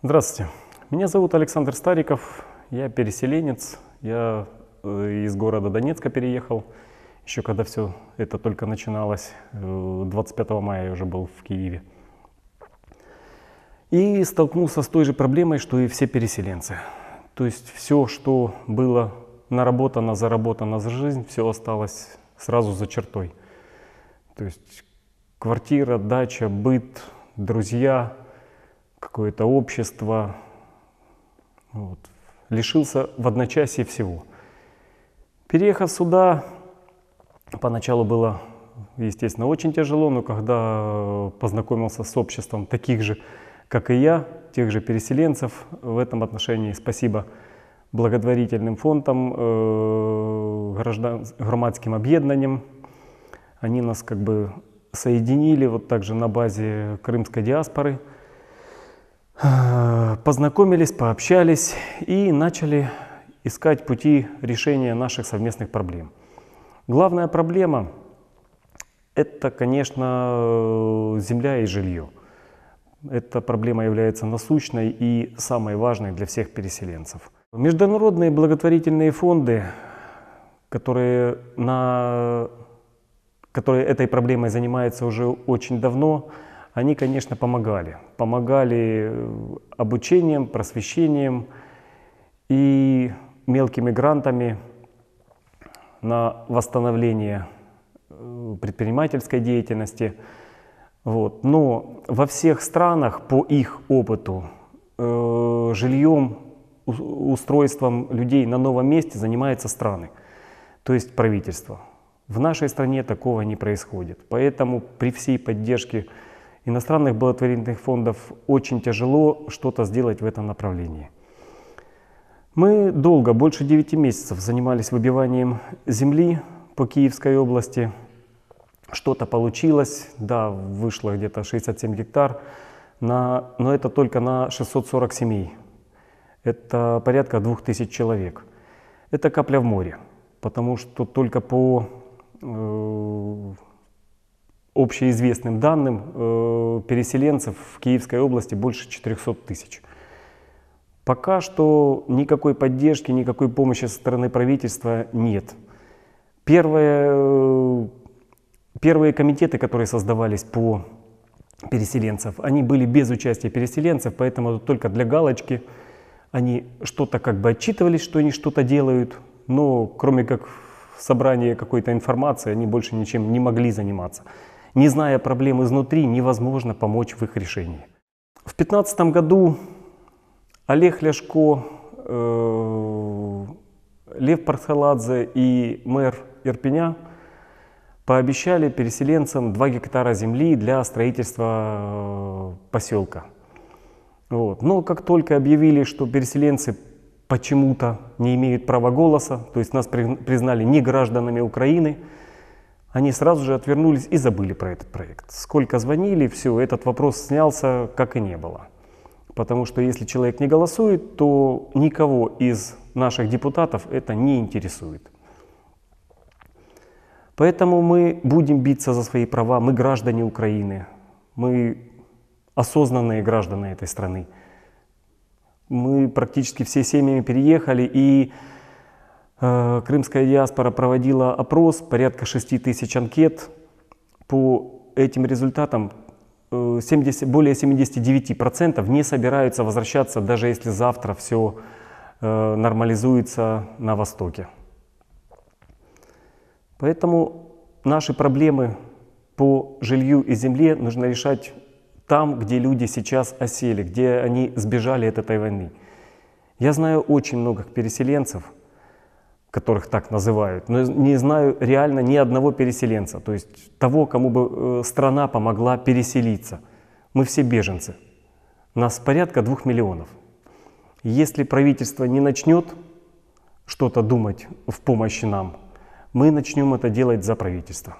Здравствуйте, меня зовут Александр Стариков, я переселенец, я э, из города Донецка переехал, еще когда все это только начиналось, 25 э, мая я уже был в Киеве. И столкнулся с той же проблемой, что и все переселенцы. То есть все, что было наработано, заработано за жизнь, все осталось сразу за чертой. То есть квартира, дача, быт, друзья – какое-то общество. Вот. Лишился в одночасье всего. Переехав сюда, поначалу было, естественно, очень тяжело, но когда познакомился с обществом таких же, как и я, тех же переселенцев, в этом отношении спасибо благотворительным фондам, э, граждан, громадским объединениям. Они нас как бы соединили вот также на базе крымской диаспоры – Э, познакомились, пообщались и начали искать пути решения наших совместных проблем. Главная проблема – это, конечно, э, земля и жилье. Эта проблема является насущной и самой важной для всех переселенцев. Международные благотворительные фонды, которые, на, которые этой проблемой занимаются уже очень давно, они, конечно, помогали. Помогали э, обучением, просвещением и мелкими грантами на восстановление э, предпринимательской деятельности. Вот. Но во всех странах по их опыту э, жильем, устройством людей на новом месте занимаются страны, то есть правительство. В нашей стране такого не происходит. Поэтому при всей поддержке иностранных благотворительных фондов очень тяжело что-то сделать в этом направлении. Мы долго, больше 9 месяцев, занимались выбиванием земли по Киевской области. Что-то получилось, да, вышло где-то 67 гектар, на, но это только на 640 семей. Это порядка 2000 человек. Это капля в море, потому что только по э, общеизвестным данным, э, переселенцев в Киевской области больше 400 тысяч. Пока что никакой поддержки, никакой помощи со стороны правительства нет. Первые, э, первые комитеты, которые создавались по переселенцев, они были без участия переселенцев, поэтому только для галочки они что-то как бы отчитывались, что они что-то делают, но кроме как собрания какой-то информации, они больше ничем не могли заниматься. Не зная проблем изнутри, невозможно помочь в их решении. В 2015 году Олег Ляшко, э, Лев Пархаладзе и мэр Ирпеня пообещали переселенцам 2 гектара земли для строительства э, поселка. Вот. Но как только объявили, что переселенцы почему-то не имеют права голоса, то есть нас признали не гражданами Украины, они сразу же отвернулись и забыли про этот проект. Сколько звонили, все, этот вопрос снялся, как и не было. Потому что если человек не голосует, то никого из наших депутатов это не интересует. Поэтому мы будем биться за свои права, мы граждане Украины, мы осознанные граждане этой страны. Мы практически все семьями переехали, и Э, крымская диаспора проводила опрос, порядка 6 тысяч анкет. По этим результатам 70, э, более 79% не собираются возвращаться, даже если завтра все э, нормализуется на Востоке. Поэтому наши проблемы по жилью и земле нужно решать там, где люди сейчас осели, где они сбежали от этой войны. Я знаю очень многих переселенцев – которых так называют, но не знаю реально ни одного переселенца, то есть того, кому бы э, страна помогла переселиться. Мы все беженцы. Нас порядка двух миллионов. Если правительство не начнет что-то думать в помощи нам, мы начнем это делать за правительство.